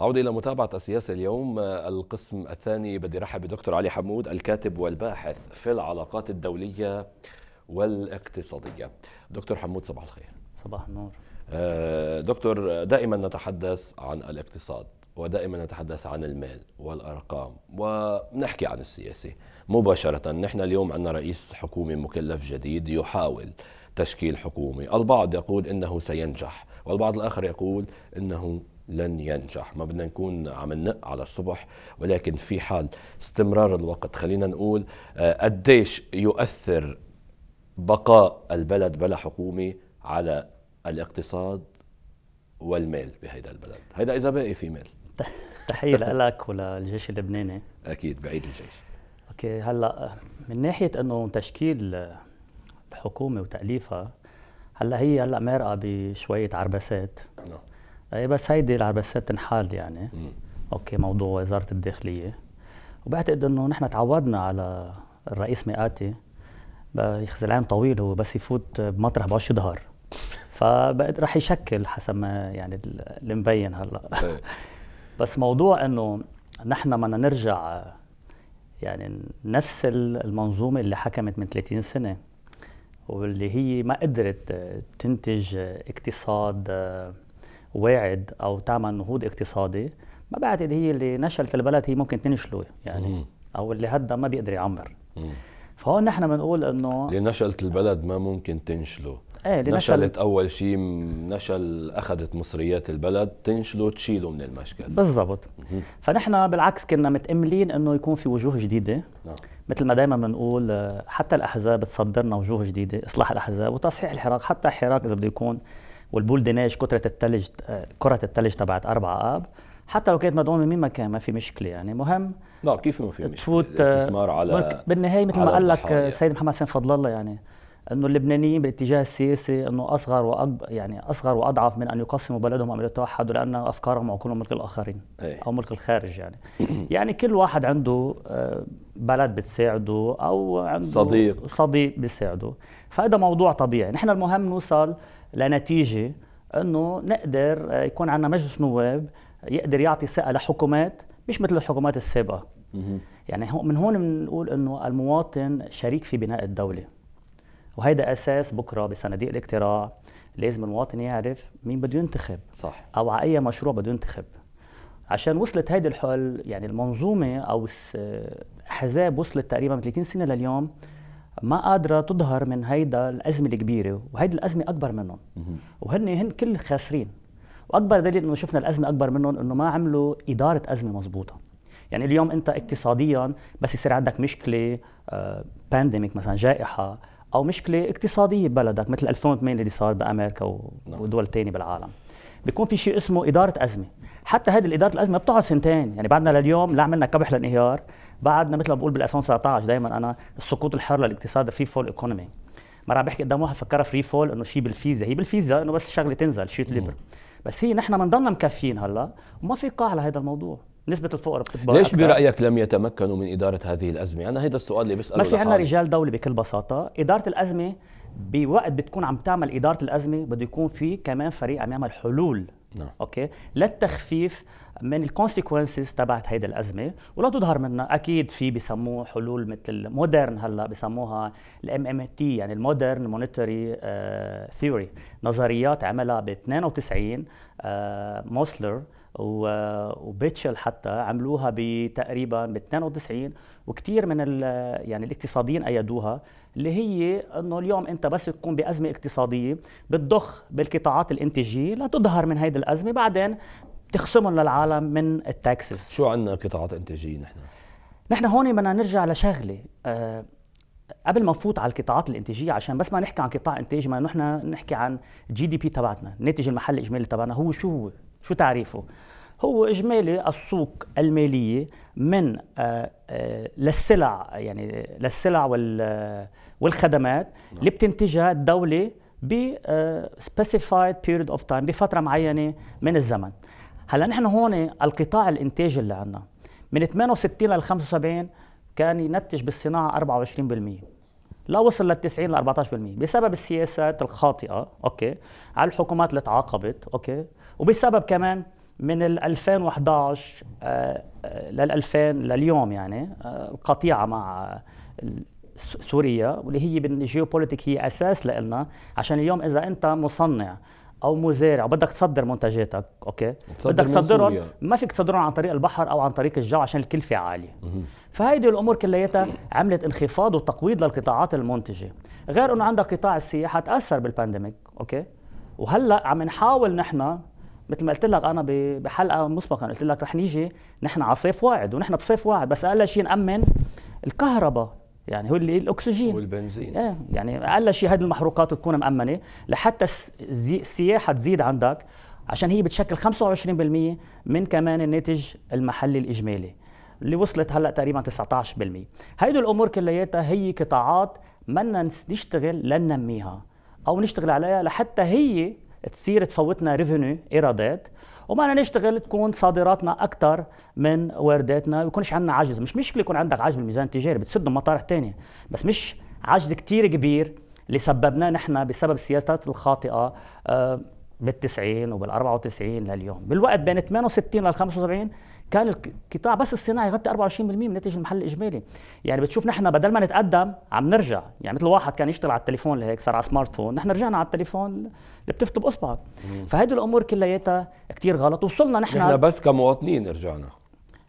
أعود إلى متابعة السياسة اليوم آه، القسم الثاني بدي رحب بدكتور علي حمود الكاتب والباحث في العلاقات الدولية والاقتصادية دكتور حمود صباح الخير صباح النور آه، دكتور دائما نتحدث عن الاقتصاد ودائما نتحدث عن المال والأرقام ونحكي عن السياسة مباشرة نحن اليوم عندنا رئيس حكومة مكلف جديد يحاول تشكيل حكومة البعض يقول إنه سينجح والبعض الآخر يقول إنه لن ينجح ما بدنا نكون عم ننق على الصبح ولكن في حال استمرار الوقت خلينا نقول آه، قديش يؤثر بقاء البلد بلا حكومة على الاقتصاد والمال بهيدا البلد هيدا إذا باقي في مال تحية لك وللجيش اللبناني أكيد بعيد الجيش أوكي هلأ من ناحية أنه تشكيل الحكومة وتأليفها هلا هي هلا مارقه بشويه عربسات نعم. إيه، بس هيدي العباسيه بتنحال يعني م. اوكي موضوع وزاره الداخليه وبعتقد انه نحن تعودنا على الرئيس مئاتي يخزي العين طويل هو بس يفوت بمطرح بقاش يظهر فبقت رح يشكل حسب ما يعني اللي مبين هلا إيه. بس موضوع انه نحن بدنا نرجع يعني نفس المنظومه اللي حكمت من 30 سنه واللي هي ما قدرت تنتج اقتصاد واعد او تعمل نهوض اقتصادي ما بعتقد هي اللي نشلت البلد هي ممكن تنشله يعني او اللي هدا ما بيقدر يعمر فهون نحن بنقول انه اللي نشلت البلد ما ممكن تنشله ايه نشلت, نشل... اول شيء نشل اخذت مصريات البلد تنشله تشيله من المشكل بالضبط فنحن بالعكس كنا متاملين انه يكون في وجوه جديده نعم. مثل ما دائما بنقول آه، حتى الاحزاب تصدرنا وجوه جديده اصلاح الاحزاب وتصحيح الحراك حتى حراك اذا بده يكون والبول ديناش كترة الثلج كرة الثلج تبعت أربعة آب حتى لو كانت مدعومه من مين ما كان ما في مشكله يعني مهم لا كيف ما في مشكله تفوت آه، على بالنهايه مثل ما قال لك السيد محمد حسين فضل الله يعني انه اللبنانيين بالاتجاه السياسي انه اصغر وأكبر يعني اصغر واضعف من ان يقسموا بلدهم ام يتوحدوا لان افكارهم وعقولهم ملك الاخرين أي. او ملك الخارج يعني يعني كل واحد عنده آه، بلد بتساعده او عنده صديق صديق بيساعده فهذا موضوع طبيعي نحن المهم نوصل لنتيجه انه نقدر آه، يكون عندنا مجلس نواب يقدر يعطي ثقه لحكومات مش مثل الحكومات السابقه يعني من هون بنقول انه المواطن شريك في بناء الدوله وهذا اساس بكره بصناديق الاقتراع لازم المواطن يعرف مين بده ينتخب صح او على اي مشروع بده ينتخب عشان وصلت هيدي الحل يعني المنظومه او احزاب وصلت تقريبا 30 سنه لليوم ما قادره تظهر من هيدا الازمه الكبيره وهيدي الازمه اكبر منهم وهن هن كل خاسرين واكبر دليل انه شفنا الازمه اكبر منهم انه ما عملوا اداره ازمه مضبوطه يعني اليوم انت اقتصاديا بس يصير عندك مشكله بانديميك آه، مثلا جائحه او مشكله اقتصاديه ببلدك مثل 2008 اللي صار بامريكا نعم. ودول ثانيه بالعالم بيكون في شيء اسمه اداره ازمه حتى هذه الاداره الازمه بتقعد سنتين يعني بعدنا لليوم لا عملنا كبح للانهيار بعدنا مثل ما بقول بال 2019 دائما انا السقوط الحر للاقتصاد فري فول ايكونومي مرة عم بحكي قدام واحد فكرها فري فول انه شيء بالفيزا هي بالفيزا انه بس شغله تنزل شيء ليبر بس هي نحن بنضلنا مكفيين هلا وما في قاع لهذا الموضوع نسبة الفقر بتكبر ليش أكثر. برأيك لم يتمكنوا من إدارة هذه الأزمة؟ أنا هيدا السؤال اللي بسأله ما في عندنا رجال دولة بكل بساطة، إدارة الأزمة بوقت بتكون عم تعمل اداره الازمه بده يكون في كمان فريق عم يعمل حلول نعم. اوكي للتخفيف من الكونسيكونسز تبعت هيدي الازمه ولا تظهر منا اكيد في بسموه حلول مثل مودرن هلا بسموها الام ام تي يعني المودرن مونيتري ثيوري نظريات عملها ب 92 موسلر وبيتشل حتى عملوها بتقريبا ب 92 وكثير من يعني الاقتصاديين ايدوها اللي هي انه اليوم انت بس تكون بازمه اقتصاديه بتضخ بالقطاعات الانتاجيه لتظهر من هيدي الازمه بعدين تخصمهم للعالم من التاكسس شو عندنا قطاعات انتاجيه نحن؟ نحن هون بدنا نرجع لشغله أه قبل ما نفوت على القطاعات الانتاجيه عشان بس ما نحكي عن قطاع انتاج ما نحن نحكي عن جي دي بي تبعتنا الناتج المحلي الاجمالي تبعنا هو شو هو شو تعريفه هو اجمالي السوق الماليه من آه، آه، للسلع يعني للسلع آه، والخدمات نعم. اللي بتنتجها الدوله ب سبيسيفايد بيريد اوف تايم بفتره معينه من الزمن هلا نحن هون القطاع الانتاج اللي عندنا من 68 لل 75 كان ينتج بالصناعه 24% لا وصل لل 90 ل 14% بسبب السياسات الخاطئه اوكي على الحكومات اللي تعاقبت اوكي وبسبب كمان من ال 2011 آه، آه، لل 2000 لليوم يعني آه، القطيعه مع سوريا واللي هي بالجيوبوليتيك هي اساس لنا عشان اليوم اذا انت مصنع او مزارع بدك تصدر منتجاتك اوكي تصدر بدك تصدرهم ما فيك تصدرهم عن طريق البحر او عن طريق الجو عشان الكلفه عاليه فهيدي الامور كلياتها عملت انخفاض وتقويض للقطاعات المنتجه غير انه عندك قطاع السياحه تاثر بالبانديميك اوكي وهلا عم نحاول نحن مثل ما قلت لك انا بحلقه مسبقا قلت لك رح نيجي نحن على صيف واعد ونحن بصيف واعد بس اقل شيء نامن الكهرباء يعني هو اللي الاكسجين والبنزين ايه يعني اقل شيء هذه المحروقات تكون مامنه لحتى السياحه تزيد عندك عشان هي بتشكل 25% من كمان الناتج المحلي الاجمالي اللي وصلت هلا تقريبا 19% هيدي الامور كلياتها هي قطاعات ما نشتغل لننميها او نشتغل عليها لحتى هي تصير تفوتنا ريفينيو ايرادات ومعنا نشتغل تكون صادراتنا اكثر من وارداتنا ويكونش عندنا عجز مش مشكله يكون عندك عجز بالميزان التجاري بتسد مطارح ثانيه بس مش عجز كثير كبير اللي سببناه نحن بسبب السياسات الخاطيه آه بال90 وبال94 لليوم بالوقت بين 68 لل 75 كان القطاع بس الصناعي يغطي 24% من الناتج المحلي الاجمالي يعني بتشوف نحن بدل ما نتقدم عم نرجع يعني مثل واحد كان يشتغل على التليفون لهيك صار على سمارت فون نحن رجعنا على التليفون اللي بتفتي باصبعك فهيدي الامور كلياتها كتير غلط وصلنا نحن نحن بس كمواطنين رجعنا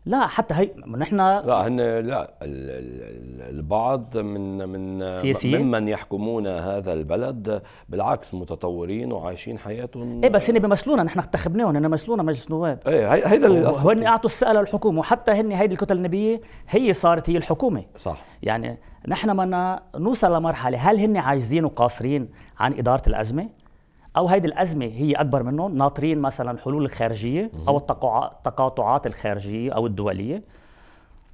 لا حتى هي نحن لا هن لا البعض من من سياسيين ممن يحكمون هذا البلد بالعكس متطورين وعايشين حياتهم ايه بس هن بمسلونا نحن انتخبناهم هن مثلونا مجلس نواب ايه هيدا اللي هن اعطوا الثقه للحكومه وحتى هن هيدي الكتل النبيه هي صارت هي الحكومه صح يعني نحن بدنا نوصل لمرحله هل هن عاجزين وقاصرين عن اداره الازمه؟ او هيدي الازمه هي اكبر منهم ناطرين مثلا الحلول الخارجيه او التقاطعات الخارجيه او الدوليه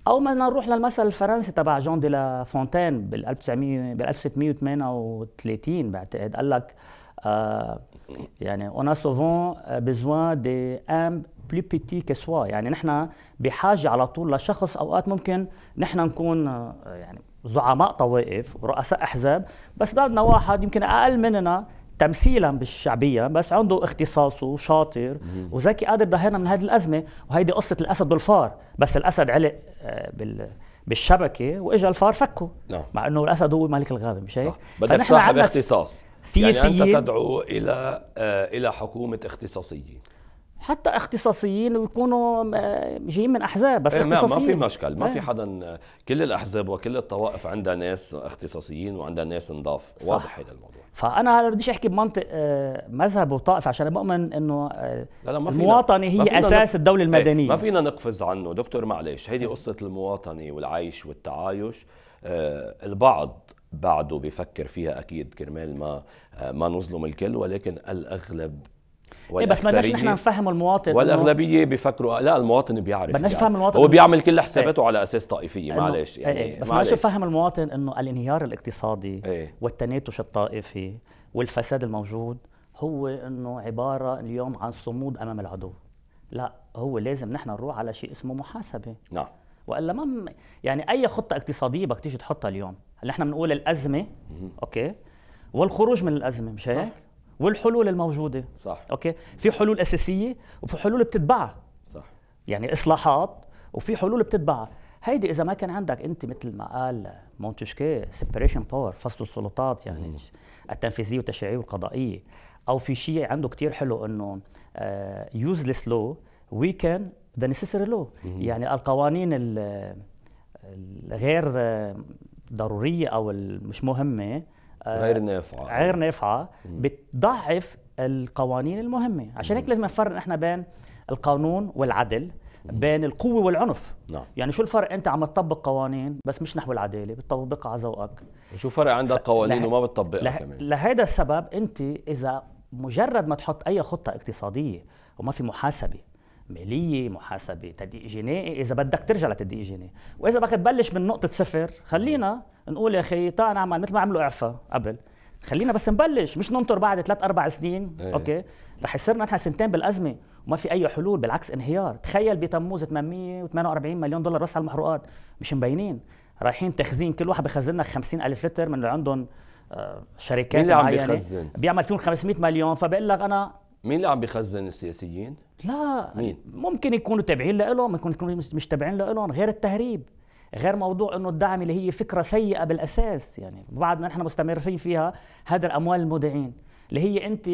او ما نروح للمثل الفرنسي تبع جون دي لا فونتين بال 1900 بال 1638 بعتقد قال لك آه يعني اون سوفون بيزوان دي ام بلو بيتي كسوا يعني نحن بحاجه على طول لشخص اوقات ممكن نحن نكون آه، يعني زعماء طوائف ورؤساء احزاب بس بدنا واحد يمكن اقل مننا تمثيلا بالشعبيه بس عنده اختصاصه وشاطر وذكي قادر ضهرنا من هذه الازمه وهيدي قصه الاسد والفار بس الاسد علق آه، بال بالشبكه واجا الفار فكه نعم. مع انه الاسد هو ملك الغابه مش هيك بدك صاحب اختصاص سياسيين يعني انت تدعو الى آه الى حكومه اختصاصيه حتى اختصاصيين ويكونوا جايين من احزاب بس اختصاصيين إيه، ما في مشكل ما في إيه. حدا كل الاحزاب وكل الطوائف عندها ناس اختصاصيين وعندها ناس نضاف واضح هذا الموضوع فانا هلا بديش احكي بمنطق آه، مذهب وطائف عشان بؤمن انه آه، المواطنه هي اساس نق... الدوله إيه، المدنيه ما فينا نقفز عنه دكتور معلش هيدي قصه المواطنه والعيش والتعايش آه، البعض بعده بفكر فيها اكيد كرمال ما ما نظلم الكل ولكن الاغلب إيه بس بدناش نحن نفهم المواطن والاغلبيه بيفكروا آه، لا المواطن بيعرف بدناش نفهم المواطن هو بيعمل كل حساباته ايه على اساس طائفيه معلش إيه، يعني ايه بس بدناش نفهم المواطن انه الانهيار الاقتصادي ايه والتناتش الطائفي والفساد الموجود هو انه عباره اليوم عن صمود امام العدو لا هو لازم نحن نروح على شيء اسمه محاسبه نعم والا ما يعني اي خطه اقتصاديه بدك تيجي تحطها اليوم نحن بنقول الازمه اوكي والخروج من الازمه مش هيك والحلول الموجوده صح اوكي في حلول اساسيه وفي حلول بتتبعها صح يعني اصلاحات وفي حلول بتتبعها هيدي اذا ما كان عندك انت مثل ما قال مونتشكي سيبريشن باور فصل السلطات يعني التنفيذيه والتشريعيه والقضائيه او في شيء عنده كتير حلو انه يوزلس لو وي كان ذا نيسيسري لو يعني القوانين الغير آه، ضروريه او مش مهمه غير آه، نافعه غير نافعه بتضعف القوانين المهمه عشان هيك لازم نفرق نحن بين القانون والعدل بين القوه والعنف نعم. يعني شو الفرق انت عم تطبق قوانين بس مش نحو العداله بتطبقها على ذوقك وشو فرق عندك ف... قوانين لح... وما بتطبقها لح... كمان لهذا السبب انت اذا مجرد ما تحط اي خطه اقتصاديه وما في محاسبه ماليه محاسبه تدقيق جنائي اذا بدك ترجع لتدقيق جنائي واذا بدك تبلش من نقطه صفر خلينا نقول يا اخي تعال نعمل مثل ما عملوا اعفاء قبل خلينا بس نبلش مش ننطر بعد ثلاث اربع سنين أيه. اوكي رح يصيرنا نحن سنتين بالازمه وما في اي حلول بالعكس انهيار تخيل بتموز 848 مليون دولار بس على المحروقات مش مبينين رايحين تخزين كل واحد بخزن لك 50000 ألف لتر من اللي عندهم آه، شركات اللي معينه بيخزن. بيعمل فيهم 500 مليون فبقول لك انا مين اللي عم بيخزن السياسيين؟ لا مين؟ ممكن يكونوا تابعين لهم ممكن يكونوا مش تابعين لهم غير التهريب غير موضوع انه الدعم اللي هي فكره سيئه بالاساس يعني بعدنا نحن مستمرين فيها هذا الاموال المودعين اللي هي انت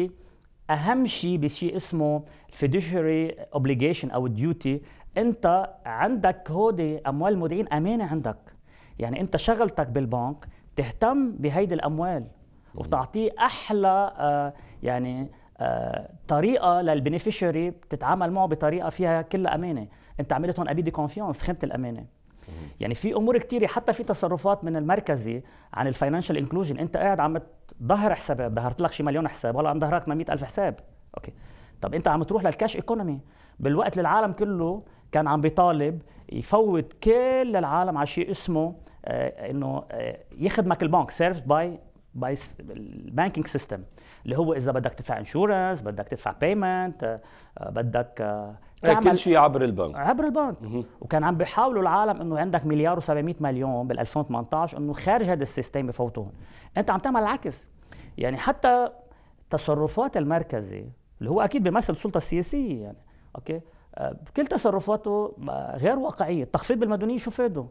اهم شيء بشيء اسمه الفيدوشري اوبليجيشن او الديوتي انت عندك هودي اموال المودعين امانه عندك يعني انت شغلتك بالبنك تهتم بهيدي الاموال وتعطيه احلى آه يعني آه، طريقه للبنفيشري بتتعامل معه بطريقه فيها كل امانه انت عملت هون ابي دي كونفيونس خانه الامانه يعني في امور كثيره حتى في تصرفات من المركزي عن الفاينانشال انكلوجن انت قاعد عم تظهر حسابات ظهرت لك شي مليون حساب والله عم ظهرك 100 ألف حساب اوكي طب انت عم تروح للكاش ايكونومي بالوقت للعالم كله كان عم بيطالب يفوت كل العالم على شيء اسمه آه، انه آه، يخدمك البنك سيرفد باي باي البانكينج سيستم اللي هو اذا بدك تدفع انشورنس بدك تدفع بيمنت آه، آه، بدك آه، إيه، تعمل كل شيء عبر البنك عبر البنك وكان عم بيحاولوا العالم انه عندك مليار و700 مليون بال 2018 انه خارج هذا السيستم بفوتوهم انت عم تعمل العكس يعني حتى تصرفات المركزي اللي هو اكيد بيمثل السلطه السياسيه يعني اوكي كل تصرفاته غير واقعيه التخفيض بالمدنيه شو فاده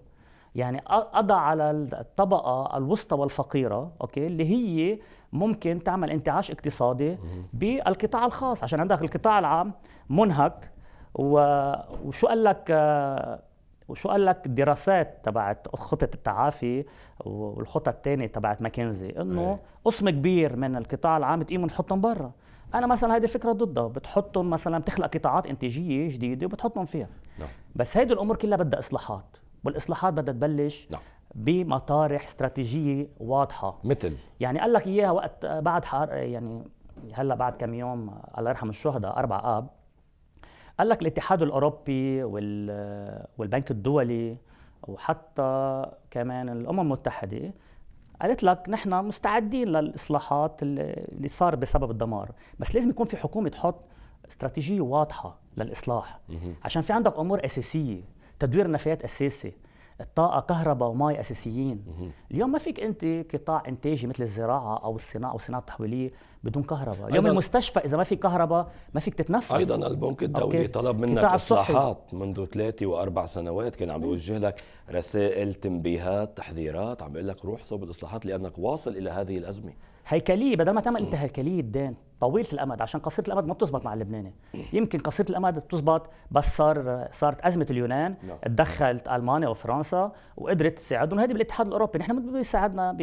يعني اضع على الطبقه الوسطى والفقيره اوكي اللي هي ممكن تعمل انتعاش اقتصادي بالقطاع الخاص عشان عندك القطاع العام منهك وشو قال لك آه، وشو قال لك الدراسات تبعت خطه التعافي والخطه الثانيه تبعت ماكنزي انه إيه. قسم كبير من القطاع العام تقيمهم تحطهم برا انا مثلا هيدي الفكره ضدها بتحطهم مثلا بتخلق قطاعات انتاجيه جديده وبتحطهم فيها نعم. بس هيدي الامور كلها بدها اصلاحات والاصلاحات بدها تبلش نعم. بمطارح استراتيجيه واضحه مثل يعني قال لك اياها وقت بعد حار يعني هلا بعد كم يوم الله يرحم الشهداء 4 اب قال لك الاتحاد الاوروبي وال والبنك الدولي وحتى كمان الامم المتحده قالت لك نحن مستعدين للاصلاحات اللي صار بسبب الدمار بس لازم يكون في حكومه تحط استراتيجيه واضحه للاصلاح عشان في عندك امور اساسيه تدوير نفايات اساسي الطاقه كهرباء وماء اساسيين اليوم ما فيك انت قطاع انتاجي مثل الزراعه او الصناعه او الصناعه التحويليه بدون كهرباء اليوم المستشفى اذا ما في كهرباء ما فيك تتنفس ايضا البنك الدولي أوكي. طلب منك اصلاحات منذ ثلاثة واربع سنوات كان عم يوجه لك رسائل تنبيهات تحذيرات عم يقول لك روح صوب الاصلاحات لانك واصل الى هذه الازمه هيكليه بدل ما تعمل انت هيكليه الدين طويله الامد عشان قصيره الامد ما بتزبط مع اللبناني يمكن قصيره الامد بتزبط بس صار صارت ازمه اليونان تدخلت نعم. نعم. المانيا وفرنسا وقدرت تساعدهم هذه بالاتحاد الاوروبي نحن بده يساعدنا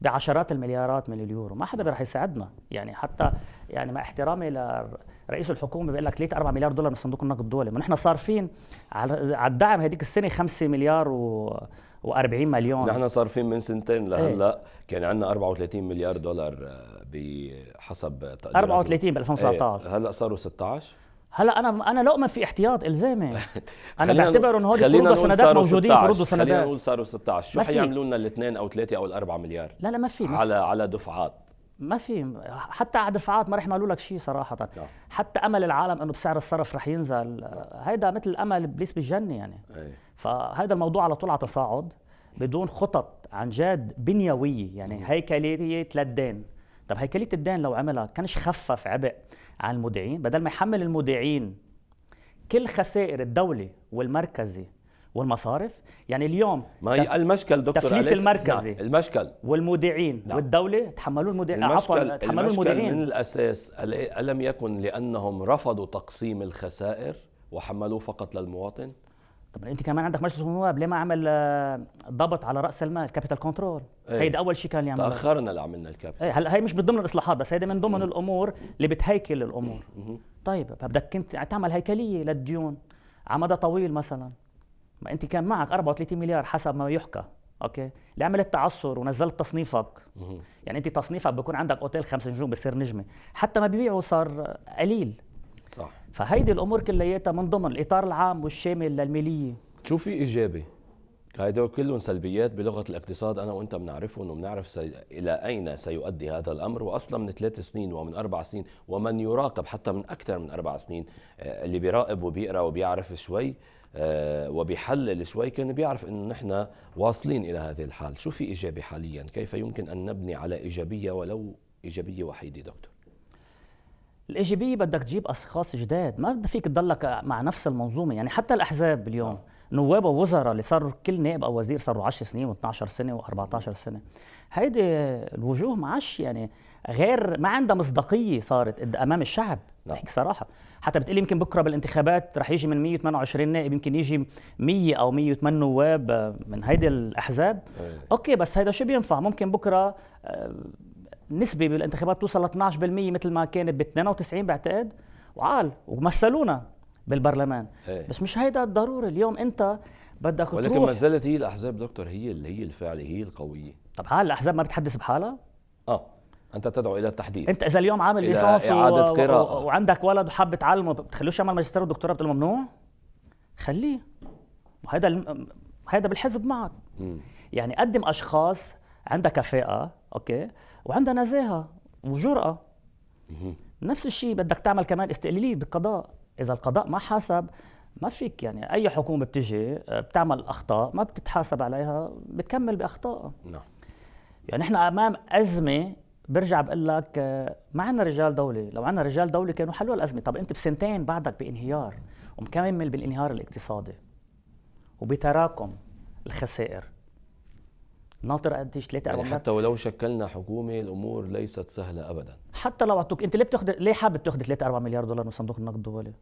بعشرات المليارات من اليورو ما حدا راح يساعدنا يعني حتى يعني مع احترامي لرئيس الحكومه بيقول لك 3 4 مليار دولار من صندوق النقد الدولي ما نحن صارفين على الدعم هذيك السنه 5 مليار و و40 مليون نحن صارفين من سنتين لهلا ايه؟ كان عندنا 34 مليار دولار آه، بحسب تقديرات 34 ب 2019 ايه هلا صاروا 16 هلا انا انا لقمه في احتياط الزامي انا بعتبر انه هودي قروض وسندات موجودين قروض وسندات خلينا نقول صاروا 16 شو حيعملوا لنا الاثنين او ثلاثه او الاربعه مليار لا لا ما في على على دفعات ما في حتى دفعات ما رح يعملوا لك شيء صراحه لا. حتى امل العالم انه بسعر الصرف رح ينزل هيدا مثل امل ابليس بالجنه يعني أي. فهذا الموضوع على طول على تصاعد بدون خطط عن جد بنيويه يعني هيكليه للدين طب هيكليه الدين لو عملها كانش خفف عبء على المودعين بدل ما يحمل المودعين كل خسائر الدوله والمركزي والمصارف يعني اليوم ما هي المشكل دكتور تفليس المركزي نعم. المشكل والمودعين نعم. والدوله تحملوا المودعين عفوا تحملوا المودعين من الاساس الم يكن لانهم رفضوا تقسيم الخسائر وحملوه فقط للمواطن طب انت كمان عندك مجلس النواب ليه ما عمل آه، ضبط على راس المال كابيتال كنترول ايه. هيدا اول شيء كان يعمل تاخرنا لعملنا الكابيتال ايه هلا هي مش من ضمن الاصلاحات بس هيدا من ضمن مم. الامور اللي بتهيكل الامور مم. طيب بدك كنت تعمل هيكليه للديون على مدى طويل مثلا ما انت كان معك 34 مليار حسب ما يحكى اوكي اللي عملت تعثر ونزلت تصنيفك يعني انت تصنيفك بيكون عندك اوتيل خمس نجوم بصير نجمه حتى ما بيبيعوا صار قليل صح فهيدي الامور كلياتها من ضمن الاطار العام والشامل للماليه شو في ايجابي هيدا كلهم سلبيات بلغه الاقتصاد انا وانت بنعرفهم وبنعرف سي... الى اين سيؤدي هذا الامر واصلا من ثلاث سنين ومن اربع سنين ومن يراقب حتى من اكثر من اربع سنين آه، اللي بيراقب وبيقرا وبيعرف شوي آه، وبحل كان بيعرف انه نحن واصلين الى هذه الحال، شو في ايجابي حاليا؟ كيف يمكن ان نبني على ايجابيه ولو ايجابيه وحيده دكتور؟ الايجابيه بدك تجيب اشخاص جداد، ما فيك تضلك مع نفس المنظومه، يعني حتى الاحزاب اليوم آه. نواب ووزراء اللي صار كل نائب او وزير صاروا 10 سنين و12 سنه و14 سنه هيدي الوجوه معش يعني غير ما عندها مصداقيه صارت امام الشعب نحكي نعم. صراحه حتى بتقول يمكن بكره بالانتخابات رح يجي من 128 نائب يمكن يجي 100 او 108 نواب آه، من هيدي الاحزاب إيه. اوكي بس هيدا شو بينفع ممكن بكره آه، نسبه بالانتخابات توصل ل 12% مثل ما كانت ب 92 بعتقد وعال ومثلونا بالبرلمان هي. إيه. بس مش هيدا الضروري اليوم انت بدك ولكن تروح. ما زالت هي الاحزاب دكتور هي اللي هي الفعليه هي القويه طب هل الاحزاب ما بتحدث بحالها اه انت تدعو الى التحديث انت اذا اليوم عامل ليسانس و... قراءه وعندك ولد وحاب تعلمه بتخلوش يعمل ماجستير ودكتوراه بتقول ممنوع خليه وهذا الم... هذا بالحزب معك م. يعني قدم اشخاص عندها كفاءه اوكي وعندها نزاهه وجرأه نفس الشيء بدك تعمل كمان استقلاليه بالقضاء اذا القضاء ما حاسب ما فيك يعني اي حكومه بتجي آه، بتعمل اخطاء ما بتتحاسب عليها بتكمل باخطائها نعم يعني نحن امام ازمه برجع بقول لك آه، ما عندنا رجال دولة لو عندنا رجال دولة كانوا حلوا الأزمة طب أنت بسنتين بعدك بانهيار ومكمل بالانهيار الاقتصادي وبتراكم الخسائر ناطر قديش ثلاثة يعني حتى ولو شكلنا حكومة الأمور ليست سهلة أبدا حتى لو أعطوك أنت ليه بتاخذ ليه حابب تاخذ 3 4 مليار دولار من صندوق النقد الدولي؟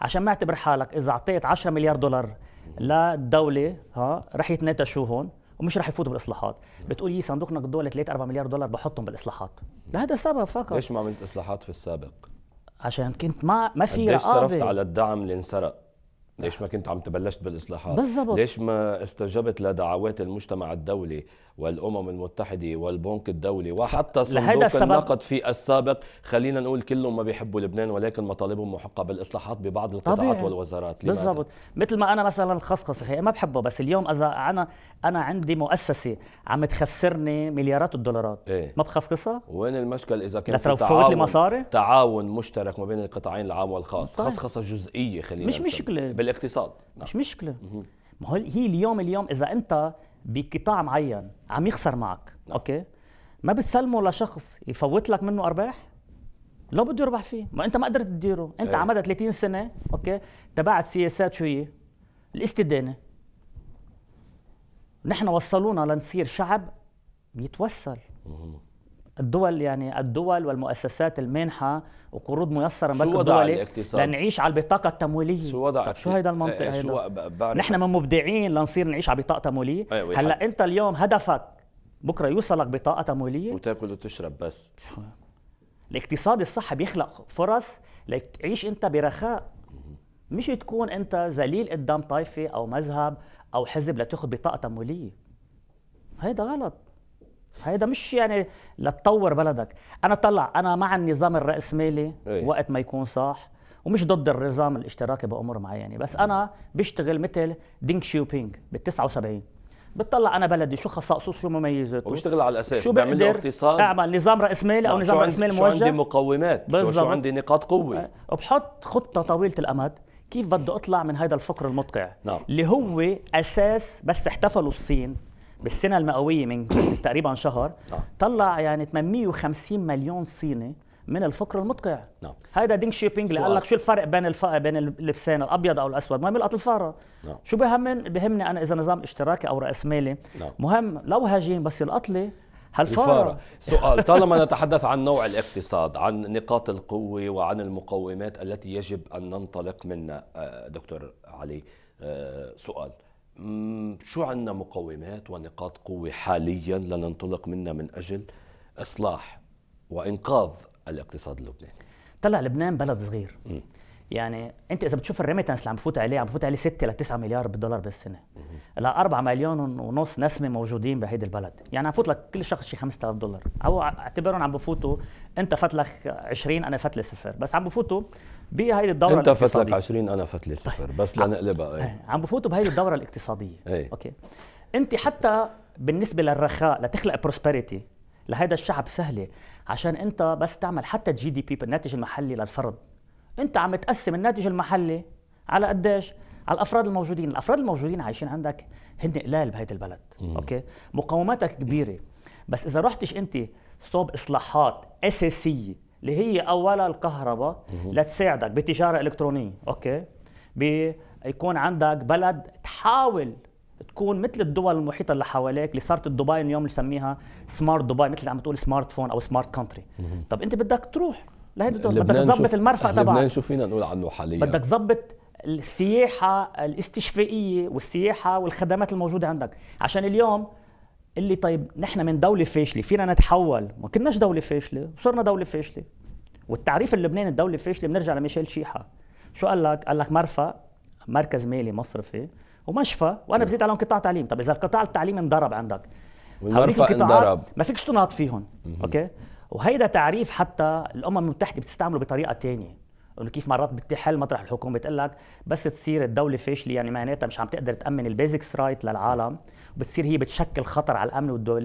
عشان ما اعتبر حالك إذا أعطيت 10 مليار دولار للدولة ها رح يتناتشوهم هون ومش راح يفوتوا بالاصلاحات بتقول يي صندوق نقد الدول 3 4 مليار دولار بحطهم بالاصلاحات لهذا السبب فقط ليش ما عملت اصلاحات في السابق عشان كنت ما ما في رقابه صرفت على الدعم اللي انسرق ليش ما كنت عم تبلشت بالاصلاحات بالزبط. ليش ما استجبت لدعوات المجتمع الدولي والامم المتحده والبنك الدولي وحتى صندوق النقد في السابق خلينا نقول كلهم ما بيحبوا لبنان ولكن مطالبهم محقه بالاصلاحات ببعض القطاعات طبيعي. والوزارات بالضبط مثل ما انا مثلا خصخص اخي ما بحبه بس اليوم اذا انا انا عندي مؤسسه عم تخسرني مليارات الدولارات إيه؟ ما بخصخصها وين المشكل اذا كان في تعاون لي مصاري تعاون مشترك ما بين القطاعين العام والخاص طيب. خصخصه جزئيه خلينا مش مشكله بالاقتصاد نعم. مش مشكله ما هو هي اليوم اليوم اذا انت بقطاع معين عم يخسر معك نعم. اوكي ما بتسلمه لشخص يفوت لك منه ارباح لو بده يربح فيه ما انت ما قدرت تديره انت ايه. على مدى 30 سنه اوكي تبعت سياسات شو هي الاستدانه نحن وصلونا لنصير شعب بيتوسل الدول يعني الدول والمؤسسات المنحة وقروض ميسرة من وضع الاقتصاد؟ لنعيش على البطاقة التمويلية شو وضع طب شو هيدا المنطق إيه، إيه، هيدا؟ نحن من مبدعين لنصير نعيش على بطاقة تمويلية أيوة هلا أنت اليوم هدفك بكرة يوصلك بطاقة تمويلية وتاكل وتشرب بس الاقتصاد الصح بيخلق فرص لتعيش أنت برخاء مش تكون أنت ذليل قدام طائفة أو مذهب أو حزب لتاخذ بطاقة تمويلية هيدا غلط هيدا مش يعني لتطور بلدك انا طلع انا مع النظام الرأسمالي أيه. وقت ما يكون صح ومش ضد النظام الاشتراكي بامور معينه بس انا بشتغل مثل دينك شيوبينج بال 79 بتطلع انا بلدي شو خصائصه شو مميزاته وبشتغل على الاساس شو بعمل له اقتصاد اعمل نظام راسمالي او نعم، نظام راسمالي موجه شو عندي مقومات شو عندي نقاط قوه أه، وبحط خطه طويله الامد كيف بدي اطلع من هذا الفقر المدقع نعم. اللي هو اساس بس احتفلوا الصين بالسنه المئويه من تقريبا شهر آه. طلع يعني 850 مليون صيني من الفقر المدقع نعم هذا دينغ شيبينغ اللي قال لك شو الفرق بين الفقر بين اللبسين الابيض او الاسود ما بيلقط الفاره نعم. شو بهم بهمني انا اذا نظام اشتراكي او راس مالي نعم. مهم لو هجين بس يلقط لي هالفارة سؤال طالما نتحدث عن نوع الاقتصاد عن نقاط القوة وعن المقومات التي يجب أن ننطلق منها آه، دكتور علي آه، سؤال شو عندنا مقومات ونقاط قوة حاليا لننطلق منها من أجل إصلاح وإنقاذ الاقتصاد اللبناني طلع لبنان بلد صغير م. يعني انت اذا بتشوف الريميتنس اللي عم بفوت عليه عم بفوت عليه 6 ل 9 مليار بالدولار بالسنه ل 4 مليون ونص نسمه موجودين بهيدي البلد يعني عم بفوت لك كل شخص شي 5000 دولار او اعتبرهم عم بفوتوا انت فات لك 20 انا فات لي صفر بس عم بفوتوا بهيدي الدوره انت فات لك 20 انا فات لي طيب. صفر طيب. بس لنقلبها ايه. آه، عم بفوتوا بهيدي الدوره الاقتصاديه ايه. اوكي انت حتى بالنسبه للرخاء لتخلق بروسبريتي لهيدا الشعب سهله عشان انت بس تعمل حتى جي دي بي الناتج المحلي للفرد انت عم تقسم الناتج المحلي على قديش على الافراد الموجودين الافراد الموجودين عايشين عندك هن قلال بهيدي البلد مم. اوكي مقاوماتك كبيره بس اذا رحتش انت صوب اصلاحات اساسيه اللي هي اولا الكهرباء لتساعدك بتجاره الكترونيه اوكي بيكون عندك بلد تحاول تكون مثل الدول المحيطه اللي حواليك اللي صارت دبي اليوم نسميها سمارت دبي مثل عم تقول سمارت فون او سمارت كونتري طب انت بدك تروح لهيدي الدول بدك تظبط المرفق تبعك لبنان شو فينا نقول عنه حاليا بدك تظبط السياحه الاستشفائيه والسياحه والخدمات الموجوده عندك عشان اليوم اللي طيب نحن من دولة فاشلة فينا نتحول ما كناش دولة فاشلة وصرنا دولة فاشلة والتعريف اللبناني الدولة الفاشلة بنرجع لميشيل شيحة شو قال لك؟ قال لك مرفأ مركز مالي مصرفي ومشفى وانا بزيد عليهم قطاع تعليم طب اذا القطاع التعليمي انضرب عندك والمرفأ انضرب ما فيكش تناط فيهم اوكي وهيدا تعريف حتى الامم المتحده بتستعمله بطريقه تانية انه كيف مرات بتحل مطرح الحكومه بتقول لك بس تصير الدوله فاشله يعني معناتها مش عم تقدر تامن البيزكس رايت للعالم بتصير هي بتشكل خطر على الامن والدول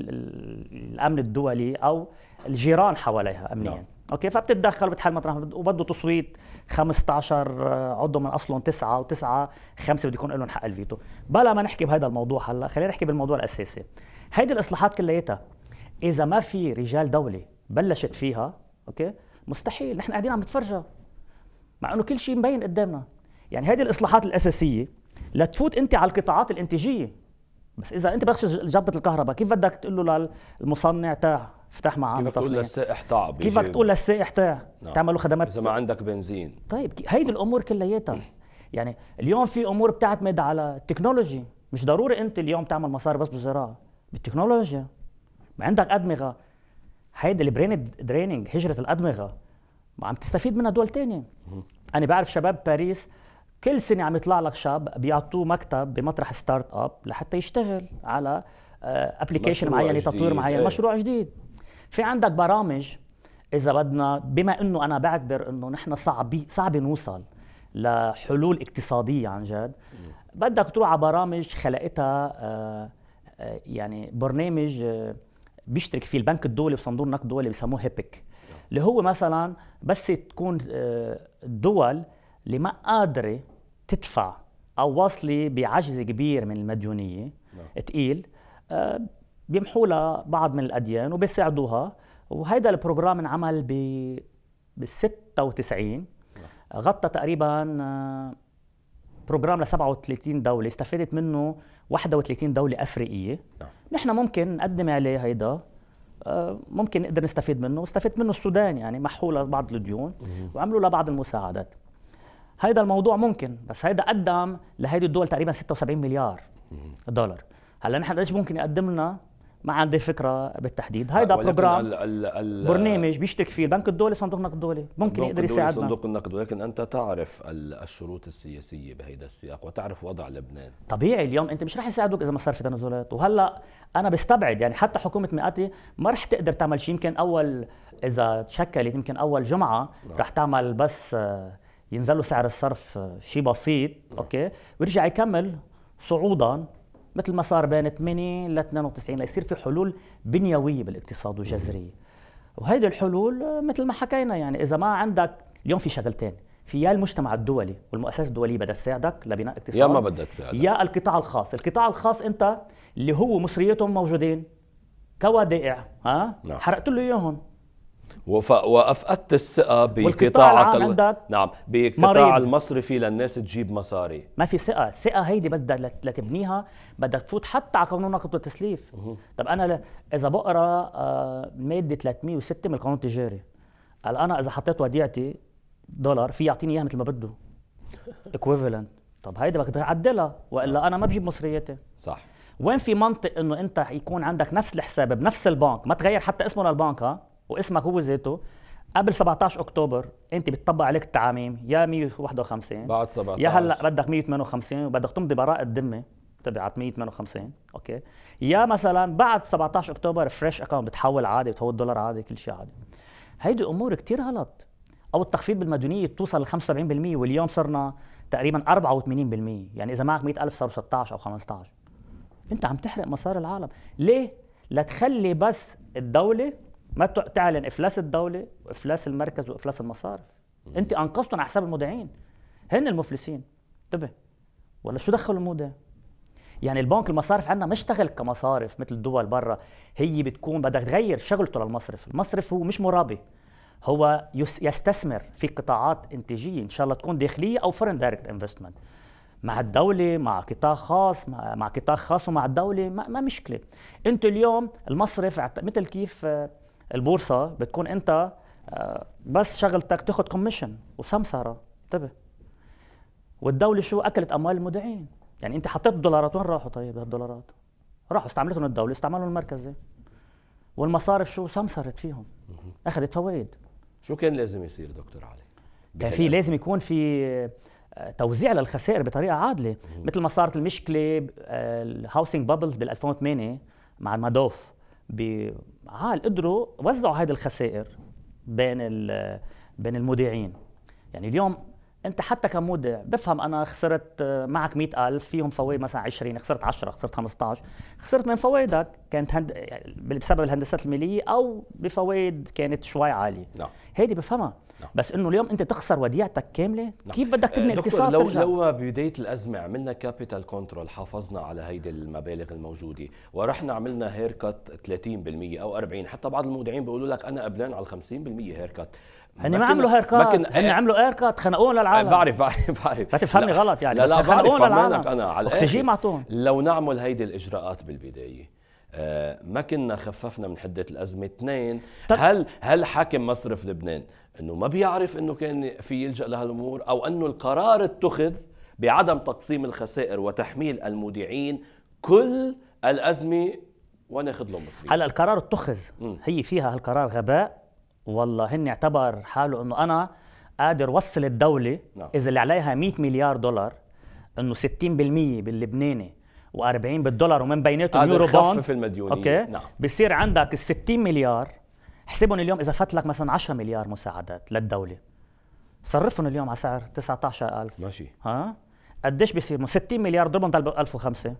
الامن الدولي او الجيران حواليها امنيا نعم. اوكي فبتتدخل وبتحل مطرح وبده تصويت 15 آه، عضو من اصلهم تسعه وتسعه خمسه بده يكون لهم حق الفيتو بلا ما نحكي بهذا الموضوع هلا خلينا نحكي بالموضوع الاساسي هيدي الاصلاحات كلياتها اذا ما في رجال دوله بلشت فيها اوكي مستحيل نحن قاعدين عم نتفرجها مع انه كل شيء مبين قدامنا يعني هذه الاصلاحات الاساسيه لتفوت انت على القطاعات الانتاجيه بس اذا انت بخش جبة الكهرباء كيف بدك تقول له للمصنع تاع افتح معامل كيف بدك تقول للسائح تاع نعم. كيف بدك تقول للسائح تاع تعملوا خدمات اذا ما عندك بنزين طيب هيدي الامور كلياتها يعني اليوم في امور بتعتمد على التكنولوجي مش ضروري انت اليوم تعمل مصاري بس بالزراعه بالتكنولوجيا ما عندك ادمغه هيدي البرين دريننج هجره الادمغه ما عم تستفيد منها دول تانية انا بعرف شباب باريس كل سنه عم يطلع لك شاب بيعطوه مكتب بمطرح ستارت اب لحتى يشتغل على ابلكيشن آه، معين لتطوير معين ايه. مشروع جديد في عندك برامج اذا بدنا بما انه انا بعتبر انه نحن صعب صعب نوصل لحلول اقتصاديه عن جد بدك تروح على برامج خلقتها آه، آه، يعني برنامج بيشترك فيه البنك الدولي وصندوق النقد الدولي بيسموه هيبك اللي هو مثلا بس تكون الدول اللي ما قادره تدفع او واصله بعجز كبير من المديونيه نعم. تقيل آه، بيمحوا لها بعض من الاديان وبيساعدوها وهيدا البروجرام انعمل ب بال 96 نعم. غطى تقريبا بروجرام ل 37 دوله استفادت منه 31 دوله افريقيه نعم. نحن ممكن نقدم عليه هيدا آه، ممكن نقدر نستفيد منه واستفدت منه السودان يعني محوا بعض الديون وعملوا لها بعض المساعدات هيدا الموضوع ممكن بس هيدا قدم لهيدي الدول تقريبا 76 مليار دولار هلا نحن قديش ممكن يقدم لنا ما عندي فكره بالتحديد هيدا بروجرام برنامج بيشترك فيه البنك الدولي صندوق النقد الدولي ممكن يقدر يساعدنا صندوق النقد ولكن انت تعرف الشروط السياسيه بهيدا السياق وتعرف وضع لبنان طبيعي اليوم انت مش رح يساعدوك اذا ما صار في تنازلات وهلا انا بستبعد يعني حتى حكومه مئاتي ما رح تقدر تعمل شيء يمكن اول اذا تشكلت يمكن اول جمعه نعم. رح تعمل بس آه ينزل له سعر الصرف آه، شيء بسيط نعم. اوكي ويرجع يكمل صعودا مثل ما صار بين 8 ل 92 ليصير في حلول بنيويه بالاقتصاد نعم. وجذريه وهيدي الحلول آه، مثل ما حكينا يعني اذا ما عندك اليوم في شغلتين في يا المجتمع الدولي والمؤسسات الدوليه بدها تساعدك لبناء اقتصاد يا ما بدها تساعدك يا القطاع الخاص القطاع الخاص انت اللي هو مصريتهم موجودين كودائع ها نعم. حرقت له اياهم وافقدت الثقه بقطاع العام نعم بقطاع المصرفي للناس تجيب مصاري ما في ثقه الثقه هيدي بدها لتبنيها بدك تفوت حتى على قانون نقد التسليف طب انا ل... اذا بقرا آه، ماده 306 من القانون التجاري قال انا اذا حطيت وديعتي دولار في يعطيني اياها مثل ما بده اكويفالنت طب هيدي بدك تعدلها والا نعم. انا ما بجيب مصرياتي صح وين في منطق انه انت يكون عندك نفس الحساب بنفس البنك ما تغير حتى اسمه للبنك ها واسمك هو ذاته قبل 17 اكتوبر انت بتطبق عليك التعاميم يا 151 بعد 17 يا هلا بدك 158 وبدك تمضي براءة ذمه تبعت 158 اوكي يا مثلا بعد 17 اكتوبر فريش اكونت بتحول عادي بتحول دولار عادي كل شيء عادي هيدي امور كثير غلط او التخفيض بالمديونيه بتوصل ل 75% واليوم صرنا تقريبا 84% يعني اذا معك 100000 صاروا 16 او 15 انت عم تحرق مصاري العالم ليه لتخلي بس الدوله ما تعلن افلاس الدوله وافلاس المركز وافلاس المصارف انت انقذتهم على حساب المودعين هن المفلسين انتبه ولا شو دخل المودع يعني البنك المصارف عندنا ما اشتغل كمصارف مثل الدول برا هي بتكون بدها تغير شغلته للمصرف المصرف هو مش مرابي هو يستثمر في قطاعات انتاجيه ان شاء الله تكون داخليه او فورن دايركت انفستمنت مع الدولة مع قطاع خاص مع, قطاع خاص ومع الدولة ما, ما مشكلة أنت اليوم المصرف مثل كيف البورصه بتكون انت آه، بس شغلتك تاخذ كوميشن وسمسره انتبه والدوله شو اكلت اموال المودعين يعني انت حطيت الدولارات وين راحوا طيب هالدولارات راحوا استعملتهم الدوله استعملهم المركزي والمصارف شو سمسرت فيهم اخذت فوائد شو كان لازم يصير دكتور علي كان في لازم يكون في آه، توزيع للخسائر بطريقه عادله مثل ما صارت المشكله الهاوسينج بابلز بال 2008 مع المادوف بعال قدروا وزعوا هذه الخسائر بين بين المودعين يعني اليوم انت حتى كمودع بفهم انا خسرت معك مئة ألف فيهم فوائد مثلا 20 خسرت 10 خسرت 15 خسرت من فوائدك كانت هند... بسبب الهندسات الماليه او بفوائد كانت شوي عاليه نعم. هيدي بفهمها نعم. بس انه اليوم انت تخسر وديعتك كامله نعم. كيف بدك تبني آه، اقتصاد لو ترجع؟ لو بدايه الازمه عملنا كابيتال كنترول حافظنا على هيدي المبالغ الموجوده ورحنا عملنا هير كات 30% او 40 حتى بعض المودعين بيقولوا لك انا قبلان على 50% هير كات هن ما عملوا هير كات هن عملوا هير كات خنقوهم إيه، للعالم بعرف بعرف بعرف ما تفهمني غلط يعني لا لا خنقوهم للعالم انا على اكسجين معطون لو نعمل هيدي الاجراءات بالبدايه آه ما كنا خففنا من حده الازمه اثنين هل هل حاكم مصرف لبنان انه ما بيعرف انه كان في يلجا لهالامور او انه القرار اتخذ بعدم تقسيم الخسائر وتحميل المودعين كل الازمه وناخذ لهم مصري هلا القرار اتخذ هي فيها هالقرار غباء والله هن اعتبر حاله انه انا قادر وصل الدولة نعم. إذا اللي عليها 100 مليار دولار إنه 60% باللبناني و40 بالدولار ومن بيناتهم يورو بوند في المديونية أوكي نعم. بصير عندك ال 60 مليار حسبهم اليوم اذا فات لك مثلا 10 مليار مساعدات للدوله صرفهم اليوم على سعر 19000 ماشي ها قديش بيصير 60 مليار ضربهم 1005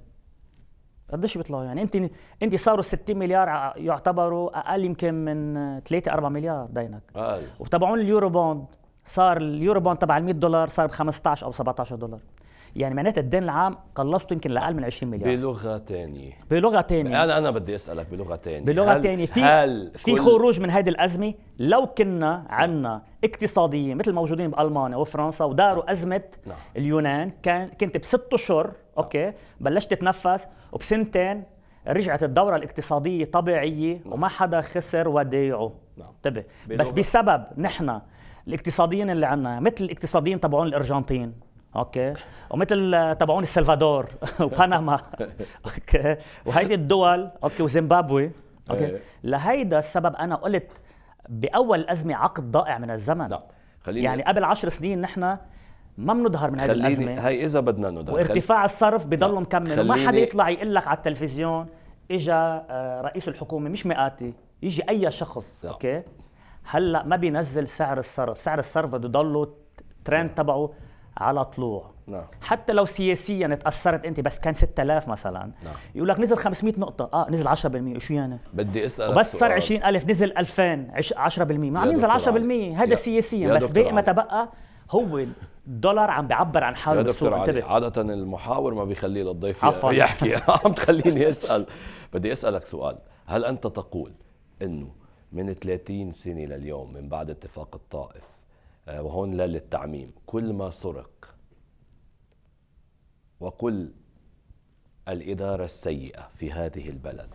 قديش بيطلعوا يعني انت انت صاروا 60 مليار يعتبروا اقل يمكن من 3 4 مليار دينك اقل وتبعون اليورو بوند صار اليورو بوند تبع ال 100 دولار صار ب 15 او 17 دولار يعني معناتها الدين العام قلصته يمكن لاقل من 20 مليار بلغه ثانيه بلغه ثانيه انا انا بدي اسالك بلغه ثانيه بلغه ثانيه في هل في خروج من هذه الازمه لو كنا عندنا اقتصاديين مثل الموجودين بالمانيا وفرنسا وداروا ازمه نعم. اليونان كان كنت بست اشهر اوكي بلشت تتنفس وبسنتين رجعت الدوره الاقتصاديه طبيعيه نعم. وما حدا خسر وديعه نعم طبع. بس بسبب نحن الاقتصاديين اللي عندنا مثل الاقتصاديين تبعون الارجنتين اوكي ومثل آه، تبعون السلفادور وبنما اوكي وهيدي الدول اوكي وزيمبابوي اوكي إيه. لهيدا السبب انا قلت باول ازمه عقد ضائع من الزمن لا. خليني يعني قبل عشر سنين نحن ما بنظهر من هذه الازمه هي اذا بدنا نظهر وارتفاع الصرف بضل مكمل وما حدا يطلع يقول لك على التلفزيون اجى آه، رئيس الحكومه مش مئاتي يجي اي شخص لا. اوكي هلا ما بينزل سعر الصرف سعر الصرف بده يضله الترند تبعه على طلوع نعم. حتى لو سياسيا تاثرت انت بس كان 6000 مثلا نعم. يقول لك نزل 500 نقطه اه نزل 10% شو يعني بدي اسال بس صار 20000 نزل 2000 10% ما عم ينزل 10% هذا سياسيا بس باقي ما تبقى هو الدولار عم بيعبر عن حاله دكتور علي عادة المحاور ما بيخليه للضيف عفوا. يحكي عم تخليني اسال بدي اسالك سؤال هل انت تقول انه من 30 سنه لليوم من بعد اتفاق الطائف آه، وهون للتعميم كل ما سرق وكل الإدارة السيئة في هذه البلد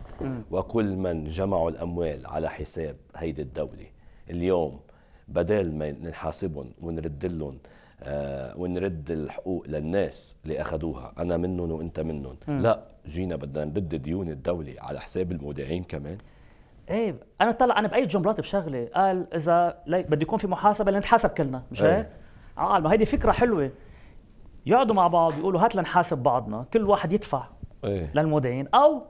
وكل من جمعوا الأموال على حساب هيدي الدولة اليوم بدل ما نحاسبهم ونرد لهم آه، ونرد الحقوق للناس اللي أخذوها أنا منهم وأنت منهم لا جينا بدنا نرد ديون الدولة على حساب المودعين كمان ايه انا طلع انا باي جملات بشغله قال اذا بده يكون في محاسبه لنتحاسب كلنا مش هيك؟ ايه. اه ما هيدي فكره حلوه يقعدوا مع بعض يقولوا هات لنحاسب بعضنا كل واحد يدفع ايه. للمودعين او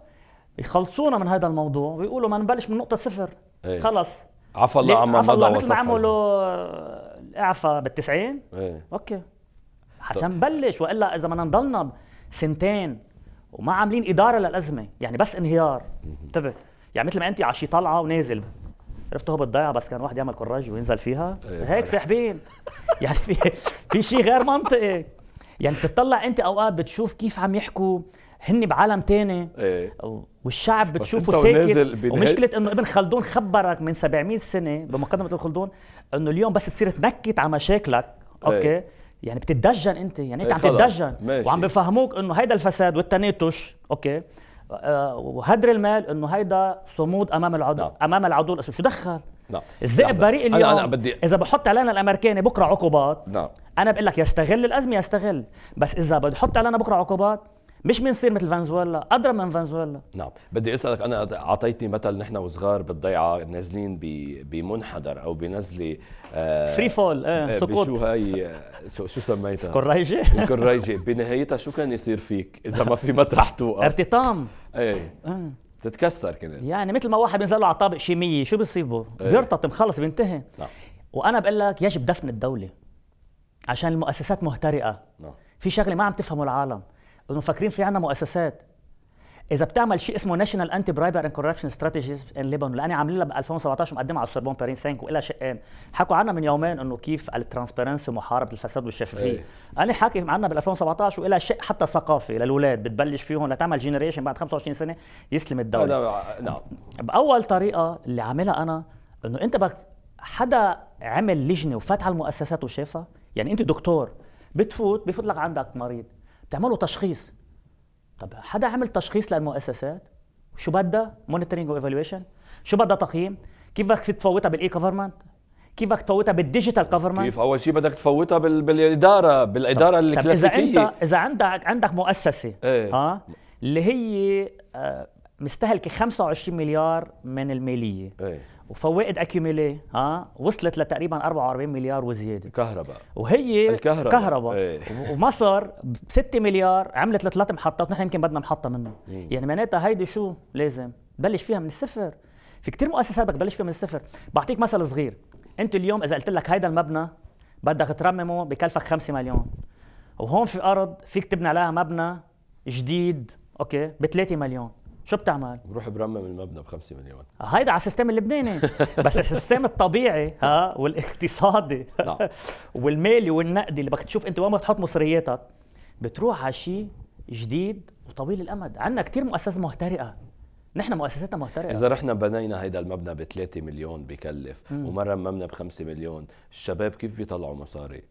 يخلصونا من هذا الموضوع ويقولوا ما نبلش من نقطه صفر ايه. خلص عفى الله عما مضى عفى مثل ما عملوا الاعفاء آه، بال90 ايه. اوكي عشان نبلش والا اذا بدنا نضلنا سنتين وما عاملين اداره للازمه يعني بس انهيار انتبه يعني مثل ما انت عشي طالعه ونازل عرفت هو بالضيعه بس كان واحد يعمل كراج وينزل فيها إيه، هيك ساحبين يعني في في شيء غير منطقي يعني بتطلع انت اوقات بتشوف كيف عم يحكوا هن بعالم تاني ايه. والشعب بتشوفه ساكت ومشكله انه ابن خلدون خبرك من 700 سنه بمقدمه ابن خلدون انه اليوم بس تصير تنكت على مشاكلك إيه. اوكي ايه. يعني بتتدجن انت يعني انت ايه عم تتدجن وعم بفهموك انه هيدا الفساد والتناتش اوكي آه، وهدر المال انه هيدا صمود امام العدو نعم. امام العدو الاسود شو دخل نعم. الذئب بريء اليوم أنا أنا بدي... اذا بحط علينا الامريكاني بكره عقوبات نعم انا بقول لك يستغل الازمه يستغل بس اذا بحط علينا بكره عقوبات مش بنصير مثل فنزويلا اضرب من فنزويلا نعم بدي اسالك انا اعطيتني مثل نحن وصغار بالضيعه نازلين بمنحدر او بنزله فري آه، فول آه، آه، سقوط شو هاي شو سميتها؟ الكرايجة الكرايجة بنهايتها شو كان يصير فيك إذا ما في مطرح توقع؟ ارتطام ايه تتكسر كنت يعني مثل ما واحد بينزل له على طابق شي 100 شو بيصيبه؟ ايه. بيرتطم خلص بينتهي نعم وأنا بقول لك يجب دفن الدولة عشان المؤسسات مهترئة نعم في شغلة ما عم تفهمه العالم إنه فاكرين في عنا مؤسسات اذا بتعمل شيء اسمه ناشونال انتي برايبر اند كوربشن ستراتيجيز ان لبنان لاني عاملين لها ب 2017 مقدمه على السوربون بارين سانك والها شقين حكوا عنا من يومين انه كيف الترانسبيرنسي ومحاربه الفساد والشفافيه أيه. انا حاكي عنا بال 2017 والها شق حتى ثقافي للاولاد بتبلش فيهم لتعمل جينيريشن بعد 25 سنه يسلم الدوله نعم باول طريقه اللي عاملها انا انه انت بك حدا عمل لجنه وفات على المؤسسات وشافها يعني انت دكتور بتفوت بفوت لك عندك مريض بتعمله تشخيص طب حدا عمل تشخيص للمؤسسات شو بدها مونيتورينج وايفالويشن شو بدها تقييم كيف بدك تفوتها بالاي كفرمنت كيف بدك تفوتها بالديجيتال كفرمنت كيف اول شيء بدك تفوتها بال... بالاداره بالاداره طب الكلاسيكيه طب اذا انت اذا عندك عندك مؤسسه ايه. اه اللي هي آه، مستهلكه 25 مليار من الماليه ايه. وفوائد اكيميلي ها وصلت لتقريبا 44 مليار وزياده كهرباء وهي الكهرباء كهرباء ايه. ومصر ب 6 مليار عملت لثلاث محطات نحن يمكن بدنا محطه منهم يعني معناتها هيدي شو لازم بلش فيها من الصفر في كتير مؤسسات بدك تبلش فيها من الصفر بعطيك مثل صغير انت اليوم اذا قلت لك هيدا المبنى بدك ترممه بكلفك 5 مليون وهون في ارض فيك تبني عليها مبنى جديد اوكي ب 3 مليون شو بتعمل؟ بروح برمم المبنى ب 5 مليون هيدا على السيستم اللبناني بس السيستم الطبيعي ها والاقتصادي نعم. والمالي والنقدي اللي بدك تشوف انت وين بتحط مصرياتك بتروح على شيء جديد وطويل الامد عندنا كثير مؤسسات مهترئه نحن مؤسساتنا مهترئه اذا رحنا بنينا هيدا المبنى ب 3 مليون بكلف ومره رممنا ب 5 مليون الشباب كيف بيطلعوا مصاري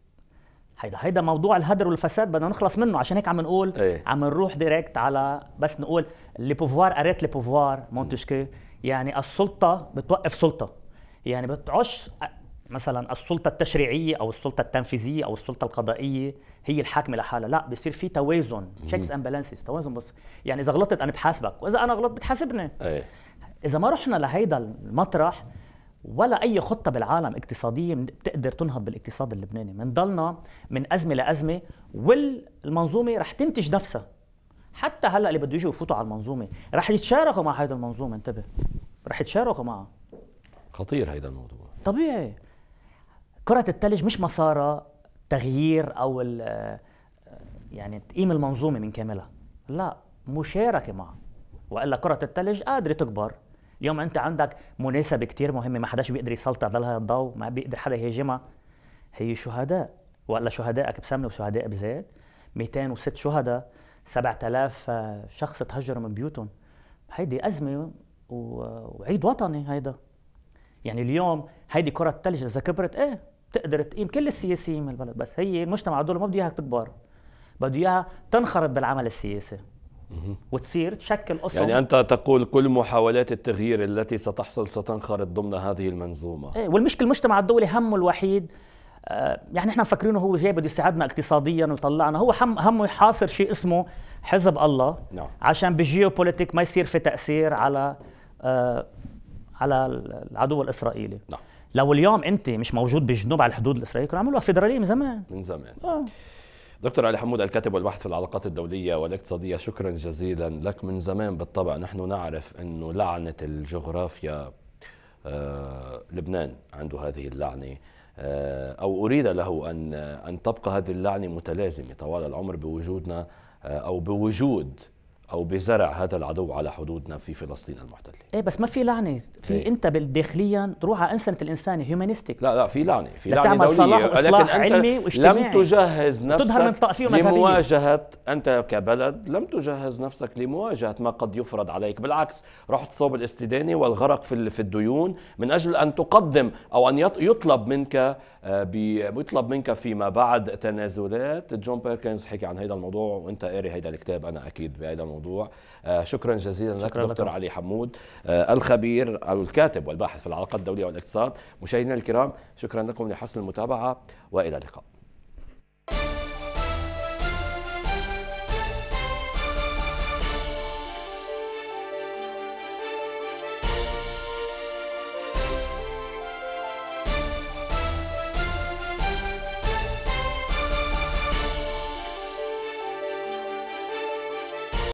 هيدا هيدا موضوع الهدر والفساد بدنا نخلص منه عشان هيك عم نقول ايه. عم نروح ديريكت على بس نقول لي بوفوار قريت لي بوفوار مونتشكي يعني السلطه بتوقف سلطه يعني بتعش مثلا السلطه التشريعيه او السلطه التنفيذيه او السلطه القضائيه هي الحاكمه لحالها لا بصير في توازن تشيكس اند بالانسز توازن بس يعني اذا غلطت انا بحاسبك واذا انا غلطت بتحاسبني ايه. اذا ما رحنا لهيدا المطرح ولا اي خطه بالعالم اقتصاديه بتقدر تنهض بالاقتصاد اللبناني بنضلنا من ازمه لازمه والمنظومه رح تنتج نفسها حتى هلا اللي بده يجوا يفوتوا على المنظومه رح يتشاركوا مع هيدا المنظومه انتبه رح يتشاركوا معها خطير هيدا الموضوع طبيعي كرة الثلج مش مسارها تغيير او يعني تقيم المنظومه من كاملها لا مشاركه معها والا كرة الثلج قادره تكبر اليوم انت عندك مناسبه كثير مهمه ما حداش بيقدر يسلطع ضلها الضوء ما بيقدر حدا يهاجمها هي شهداء ولا شهدائك بسمنه وشهداء بزيت 206 شهداء 7000 آه، شخص تهجروا من بيوتهم هيدي ازمه وعيد وطني هيدا يعني اليوم هيدي كره الثلج اذا كبرت ايه بتقدر تقيم كل السياسيين من البلد بس هي المجتمع هدول ما بده اياها تكبر بده اياها تنخرط بالعمل السياسي وتصير تشكل أسرة يعني أنت تقول كل محاولات التغيير التي ستحصل ستنخرط ضمن هذه المنظومة إيه والمشكلة المجتمع الدولي همه الوحيد آه، يعني احنا مفكرينه هو جاي بده يساعدنا اقتصاديا ويطلعنا هو هم همه يحاصر شيء اسمه حزب الله نعم. عشان بالجيوبوليتيك ما يصير في تأثير على آه على العدو الإسرائيلي نعم. لو اليوم أنت مش موجود بالجنوب على الحدود الإسرائيلية كانوا عملوها فيدرالية من زمان من زمان آه. دكتور علي حمود الكاتب والبحث في العلاقات الدولية والاقتصادية شكرا جزيلا لك من زمان بالطبع نحن نعرف أنه لعنة الجغرافيا آه لبنان عنده هذه اللعنة آه أو أريد له أن آه، أن تبقى هذه اللعنة متلازمة طوال العمر بوجودنا آه أو بوجود او بزرع هذا العدو على حدودنا في فلسطين المحتله ايه بس ما في لعنه في إيه؟ انت داخليا تروح على انسنه الانسان هيومانيستيك لا لا في لعنه في لعنه دوليه صلاح انت علمي واجتماعي لم تجهز نفسك لمواجهه انت كبلد لم تجهز نفسك لمواجهه ما قد يفرض عليك بالعكس رحت صوب الاستدانه والغرق في في الديون من اجل ان تقدم او ان يطلب منك آه، بيطلب منك فيما بعد تنازلات جون بيركنز حكي عن هذا الموضوع وانت قاري هذا الكتاب انا اكيد بهذا الموضوع الموضوع آه، شكرا جزيلا شكرا لك دكتور لكم. علي حمود آه، الخبير الكاتب والباحث في العلاقات الدوليه والاقتصاد مشاهدينا الكرام شكرا لكم لحسن المتابعه والى اللقاء